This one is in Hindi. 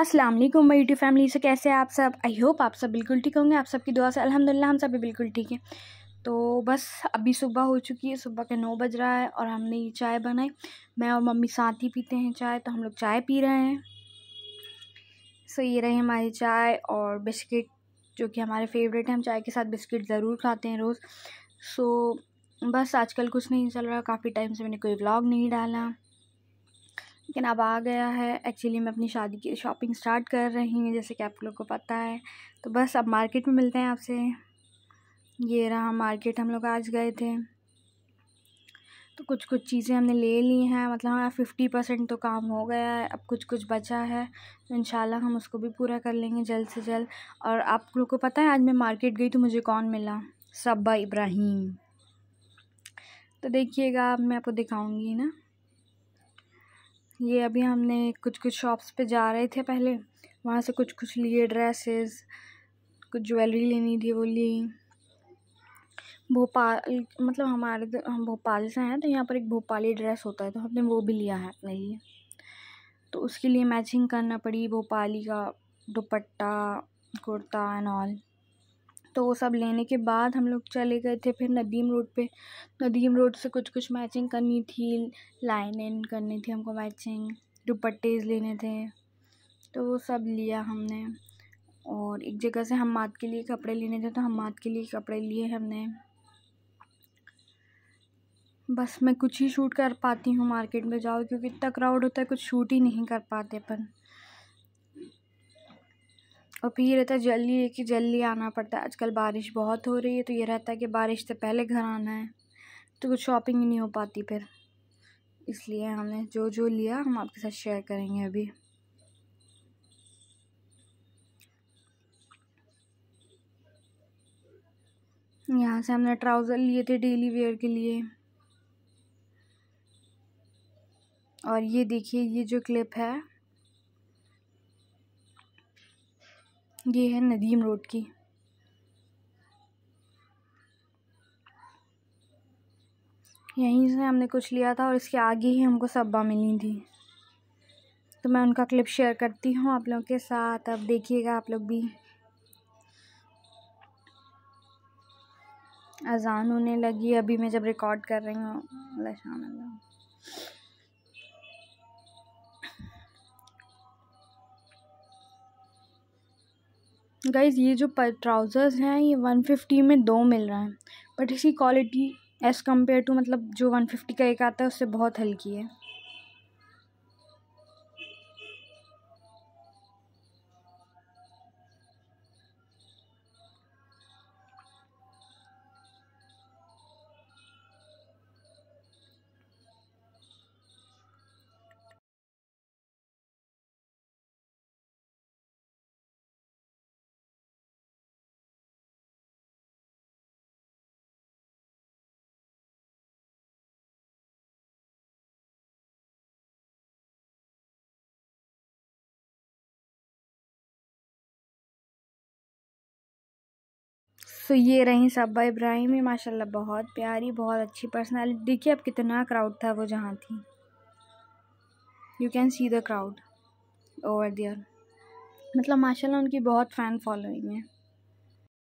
अस्सलाम वालेकुम मेरी यूट्यूब फैमिली से कैसे हैं आप सब आई होप आप सब बिल्कुल ठीक होंगे आप सबकी दुआ से अल्हम्दुलिल्लाह हम सब भी बिल्कुल ठीक हैं तो बस अभी सुबह हो चुकी है सुबह के नौ बज रहा है और हमने ये चाय बनाई मैं और मम्मी साथ ही पीते हैं चाय तो हम लोग चाय पी रहे हैं सो ये रही हमारी चाय और बिस्किट जो कि हमारे फेवरेट हैं हम चाय के साथ बिस्किट ज़रूर खाते हैं रोज़ सो बस आजकल कुछ नहीं चल रहा काफ़ी टाइम से मैंने कोई व्लॉग नहीं डाला लेकिन अब आ गया है एक्चुअली मैं अपनी शादी की शॉपिंग स्टार्ट कर रही हूँ जैसे कि आप लोग को पता है तो बस अब मार्केट में मिलते हैं आपसे ये रहा मार्केट हम लोग आज गए थे तो कुछ कुछ चीज़ें हमने ले ली हैं मतलब हमारा फिफ्टी परसेंट तो काम हो गया है अब कुछ कुछ बचा है तो इन हम उसको भी पूरा कर लेंगे जल्द से जल्द और आप लोग को पता है आज मैं मार्केट गई तो मुझे कौन मिला सब्बा इब्राहिम तो देखिएगा मैं आपको दिखाऊंगी ना ये अभी हमने कुछ कुछ शॉप्स पे जा रहे थे पहले वहाँ से कुछ कुछ लिए ड्रेसेस कुछ ज्वेलरी लेनी थी वो ली भोपाल मतलब हमारे हम भोपाल से हैं तो यहाँ पर एक भोपाली ड्रेस होता है तो हमने वो भी लिया है अपने लिए तो उसके लिए मैचिंग करना पड़ी भोपाली का दुपट्टा कुर्ता एंड ऑल तो वो सब लेने के बाद हम लोग चले गए थे फिर नदीम रोड पे नदीम रोड से कुछ कुछ मैचिंग करनी थी लाइनिंग करनी थी हमको मैचिंग दुपट्टेज लेने थे तो वो सब लिया हमने और एक जगह से हमाद के लिए कपड़े लेने थे तो हम के लिए कपड़े लिए हमने बस मैं कुछ ही शूट कर पाती हूँ मार्केट में जाओ क्योंकि इतना क्राउड होता है कुछ शूट ही नहीं कर पाते अपन और फिर ये रहता है जल्दी कि जल्दी आना पड़ता है आजकल बारिश बहुत हो रही है तो ये रहता है कि बारिश से पहले घर आना है तो कुछ शॉपिंग ही नहीं हो पाती फिर इसलिए हमने जो जो लिया हम आपके साथ शेयर करेंगे अभी यहाँ से हमने ट्राउज़र लिए थे डेली वेयर के लिए और ये देखिए ये जो क्लिप है ये है नदीम रोड की यहीं से हमने कुछ लिया था और इसके आगे ही हमको सब्बा मिली थी तो मैं उनका क्लिप शेयर करती हूँ आप लोगों के साथ अब देखिएगा आप लोग भी अजान होने लगी अभी मैं जब रिकॉर्ड कर रही हूँ अल्लाह गाइज़ ये जो ट्राउज़र्स हैं ये वन फिफ्टी में दो मिल रहे हैं बट इसकी क्वालिटी एज़ कम्पेयर टू मतलब जो वन फिफ्टी का एक आता है उससे बहुत हल्की है सो ये रहीं सब्बा इब्राहिमी माशाल्लाह बहुत प्यारी बहुत अच्छी पर्सनालिटी देखिए अब कितना क्राउड था वो जहाँ थी you can see the crowd over there मतलब माशाल्लाह उनकी बहुत फ़ैन फॉलोइंग है